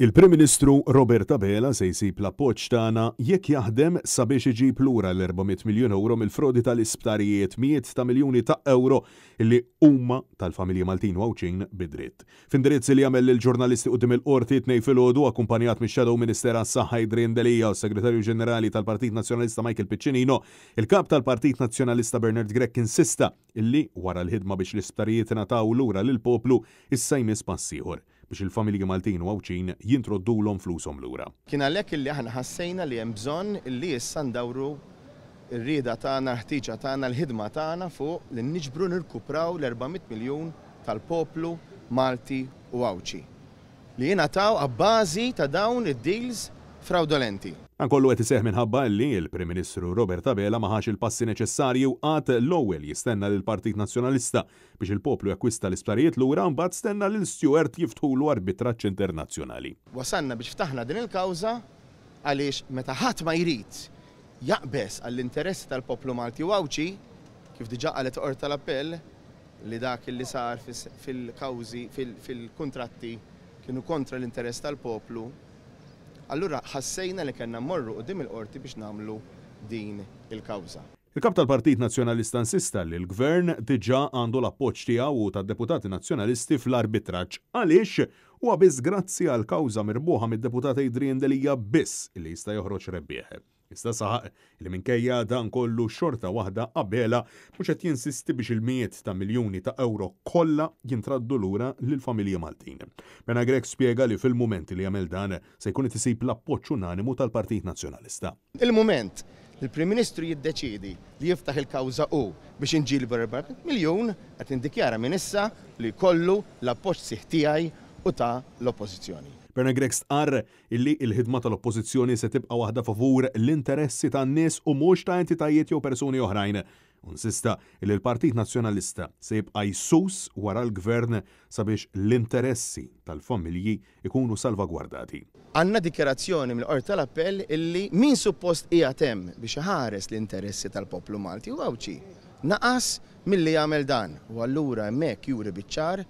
Il-Prim Ministru Roberta Bela se jsib l-appoġġ tagħna jekk jaħdem sabiex iġib lura l-400 miljun euro mill-frodi tal-isptarijiet miet ta' miljuni ta' euro li huma tal-familji Maltin wawċin bidritt. F'indirizzi li jagħmel il-ġurnalisti qudiem il-qorti tnej filgħodu akkumpanjat mix shadow Minister għas-Saħħa Idrin Delija u Segretarju Ġenerali tal-Partit Nazzjonalista Michael Piccinino, il-Kap tal-Partit Nazzjonalista Bernard Grek insista illi wara l-ħidma biex l-isptarijiet ingħataw lura lill poplu issa jmiss passiħor biex il-familji Maltin u l-om jintroddulhom flushom lura. Kien għalhekk illi aħna ħassejna li hemm bżonn li issa ndawru ir-rieda tagħna, ħtiġa tagħna, l-ħidma tagħna fuq li nġbru nirkupraw l-400 miljun tal-poplu Malti u Awċi. Li jingħataw għabbażi ta' dawn id-deals fraudolenti. Ankollu kollu għet seħ minħabba li il-Prim Ministru Robert Abela maħax il-passi neċessarju għat l-ewwel jistenna l-Partit Nazjonalista biex il-poplu jakwista l-isptarijiet l-ura mbagħad stenna l-Stewart jiftħulu arbitraċ internazzjonali. Wasanna biex ftaħna din il-kawża għaliex meta ħadd ma jrid jaqbes għall-interessi tal-poplu Malti għawċi kif diġa qalet qorta tal-appell li dak li sar fil-kawzi, fil-kontratti kienu kontra l-interess tal-poplu Allura ħassejna li kellna mmorru dim il-qorti biex nagħmlu din il-kawża. Il-kap tal-Partit Nazzjonalista insista li l-Gvern diġà għandu l-appoġġ tiegħu u tad-Deputati Nazzjonalisti fl-arbitraġġ għaliex huwa biss grazzi għal kawża mirbuħa mid-deputat Idrien Delija biss li jista' joħroġ rebbieħ. Issa saħaq li minkejja dan kollu xorta waħda qabela mhux qed jinsisti biex il-miet ta' miljuni ta' euro kollha jintraddu lura lil familja Maltin. Mena Grek spjega li fil-moment li jagħmel dan se jkun tisib l-appoġġ unanimu tal-Partit Nazzjonalista. Il-moment il-Prim Ministru jiddeċidi li jiftaħ il-kawża u biex inġil berber miljun qed indikjara minn issa li kollu l-appoġġ sieħ tiegħi u ta' l-oppożizzjoni. Berna Grex stqar illi il-ħidma tal-oppożizzjoni se tibqa' waħda favur l-interessi tan-nies u mhux ta' entitajiet jew persuni oħrajn. Unsista li l-Partit Nazzjonalista se jibqa' jsus wara l-gvern sabiex l-interessi tal-familji ikunu salvagwardati. Għanna dikjerazzjoni mill qorta tal-Appell illi min suppost hija tem biex ħares l-interessi tal-poplu Malti u għawċi naqas milli jagħmel dan u allura hemmhekk juri biċ-ċar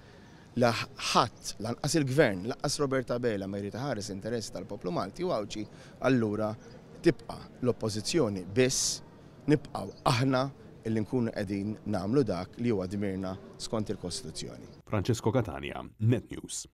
la ħadd lanqas il-gvern, lanqas Roberta Bella merita ħares interess tal-poplu Malti u għawċi allura tibqa l-oppożizzjoni biss nibqaw aħna illi nkunu qegħdin nagħmlu dak li huwa dmirna skont il-Kostituzzjoni. Francesco Catania, Net News.